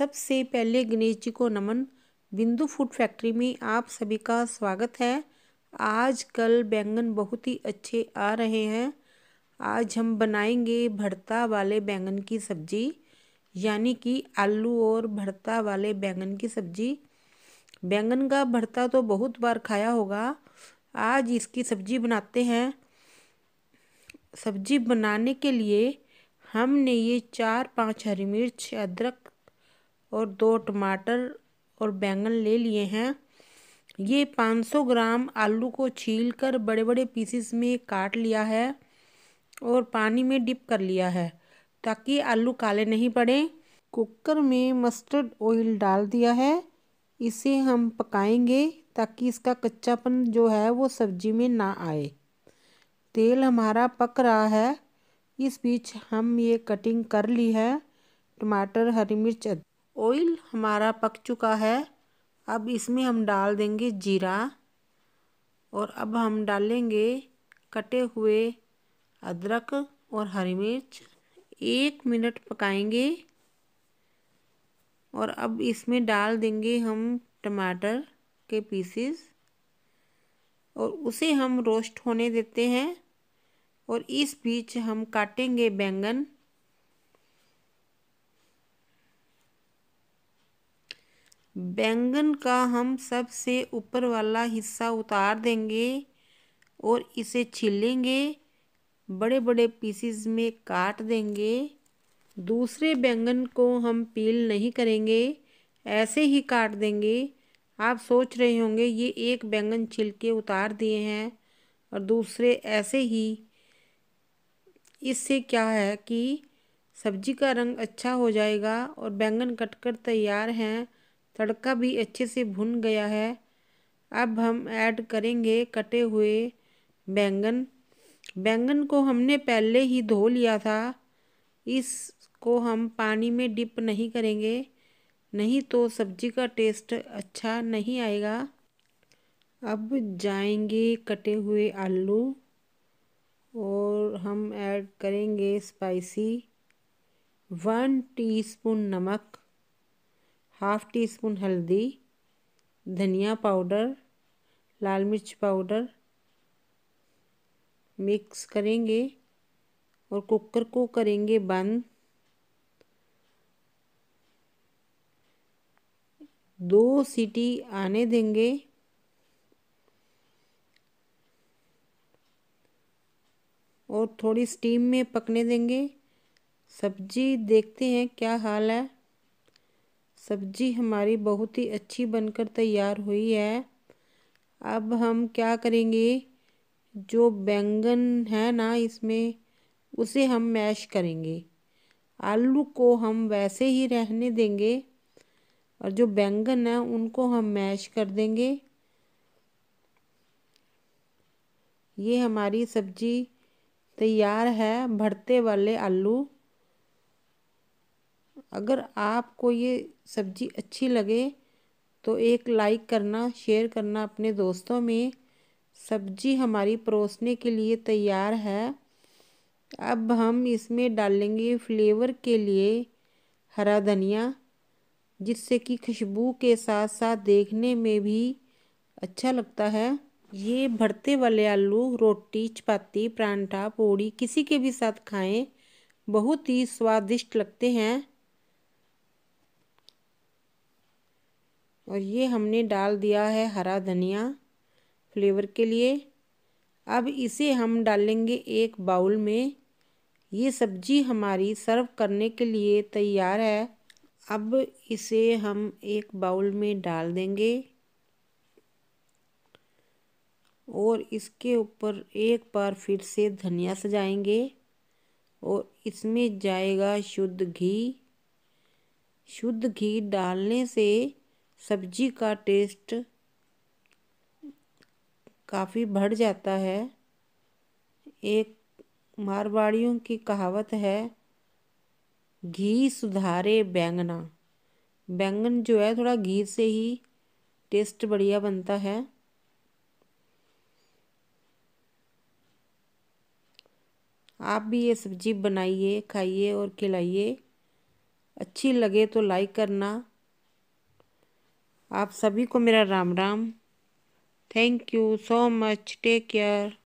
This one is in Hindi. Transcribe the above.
सबसे पहले गणेश जी को नमन बिंदु फूड फैक्ट्री में आप सभी का स्वागत है आज कल बैंगन बहुत ही अच्छे आ रहे हैं आज हम बनाएंगे भरता वाले बैंगन की सब्जी यानी कि आलू और भरता वाले बैंगन की सब्जी बैंगन का भरता तो बहुत बार खाया होगा आज इसकी सब्जी बनाते हैं सब्जी बनाने के लिए हमने ये चार पांच हरी मिर्च अदरक और दो टमाटर और बैंगन ले लिए हैं ये 500 ग्राम आलू को छील कर बड़े बड़े पीसेस में काट लिया है और पानी में डिप कर लिया है ताकि आलू काले नहीं पड़े कुकर में मस्टर्ड ऑयल डाल दिया है इसे हम पकाएंगे ताकि इसका कच्चापन जो है वो सब्जी में ना आए तेल हमारा पक रहा है इस बीच हम ये कटिंग कर ली है टमाटर हरी मिर्च ऑयल हमारा पक चुका है अब इसमें हम डाल देंगे जीरा और अब हम डालेंगे कटे हुए अदरक और हरी मिर्च एक मिनट पकाएंगे और अब इसमें डाल देंगे हम टमाटर के पीसेस और उसे हम रोस्ट होने देते हैं और इस बीच हम काटेंगे बैंगन बैंगन का हम सबसे ऊपर वाला हिस्सा उतार देंगे और इसे छीलेंगे बड़े बड़े पीसीज में काट देंगे दूसरे बैंगन को हम पील नहीं करेंगे ऐसे ही काट देंगे आप सोच रहे होंगे ये एक बैंगन छिल के उतार दिए हैं और दूसरे ऐसे ही इससे क्या है कि सब्जी का रंग अच्छा हो जाएगा और बैंगन कटकर तैयार हैं तड़का भी अच्छे से भुन गया है अब हम ऐड करेंगे कटे हुए बैंगन बैंगन को हमने पहले ही धो लिया था इसको हम पानी में डिप नहीं करेंगे नहीं तो सब्जी का टेस्ट अच्छा नहीं आएगा अब जाएंगे कटे हुए आलू और हम ऐड करेंगे स्पाइसी वन टीस्पून नमक हाफ़ टी स्पून हल्दी धनिया पाउडर लाल मिर्च पाउडर मिक्स करेंगे और कुकर को करेंगे बंद दो सीटी आने देंगे और थोड़ी स्टीम में पकने देंगे सब्जी देखते हैं क्या हाल है सब्जी हमारी बहुत ही अच्छी बनकर तैयार हुई है अब हम क्या करेंगे जो बैंगन है ना इसमें उसे हम मैश करेंगे आलू को हम वैसे ही रहने देंगे और जो बैंगन है उनको हम मैश कर देंगे ये हमारी सब्जी तैयार है भरते वाले आलू अगर आपको ये सब्ज़ी अच्छी लगे तो एक लाइक करना शेयर करना अपने दोस्तों में सब्ज़ी हमारी परोसने के लिए तैयार है अब हम इसमें डालेंगे फ्लेवर के लिए हरा धनिया जिससे कि खुशबू के साथ साथ देखने में भी अच्छा लगता है ये भरते वाले आलू रोटी चपाती परांठा पूड़ी किसी के भी साथ खाएं बहुत ही स्वादिष्ट लगते हैं और ये हमने डाल दिया है हरा धनिया फ्लेवर के लिए अब इसे हम डालेंगे एक बाउल में ये सब्जी हमारी सर्व करने के लिए तैयार है अब इसे हम एक बाउल में डाल देंगे और इसके ऊपर एक बार फिर से धनिया सजाएंगे और इसमें जाएगा शुद्ध घी शुद्ध घी डालने से सब्जी का टेस्ट काफ़ी बढ़ जाता है एक मारवाड़ियों की कहावत है घी सुधारे बैंगना बैंगन जो है थोड़ा घी से ही टेस्ट बढ़िया बनता है आप भी ये सब्जी बनाइए खाइए और खिलाइए अच्छी लगे तो लाइक करना आप सभी को मेरा Ram Ram thank you so much take care